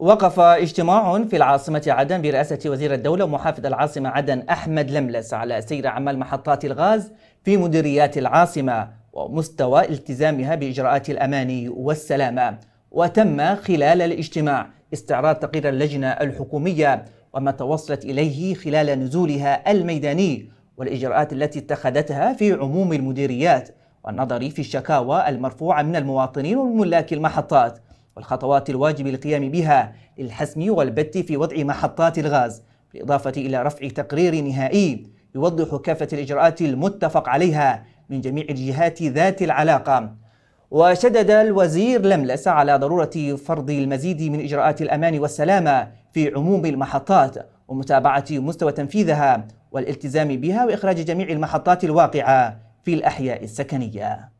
وقف اجتماع في العاصمة عدن برئاسة وزير الدولة ومحافظ العاصمة عدن أحمد لملس على سير عمل محطات الغاز في مديريات العاصمة ومستوى التزامها بإجراءات الأمان والسلامة وتم خلال الاجتماع استعراض تقرير اللجنة الحكومية وما توصلت إليه خلال نزولها الميداني والإجراءات التي اتخذتها في عموم المديريات والنظر في الشكاوى المرفوعة من المواطنين وملاك المحطات والخطوات الواجب القيام بها للحسم والبت في وضع محطات الغاز بالإضافة إلى رفع تقرير نهائي يوضح كافة الإجراءات المتفق عليها من جميع الجهات ذات العلاقة وشدد الوزير لملس على ضرورة فرض المزيد من إجراءات الأمان والسلامة في عموم المحطات ومتابعة مستوى تنفيذها والالتزام بها وإخراج جميع المحطات الواقعة في الأحياء السكنية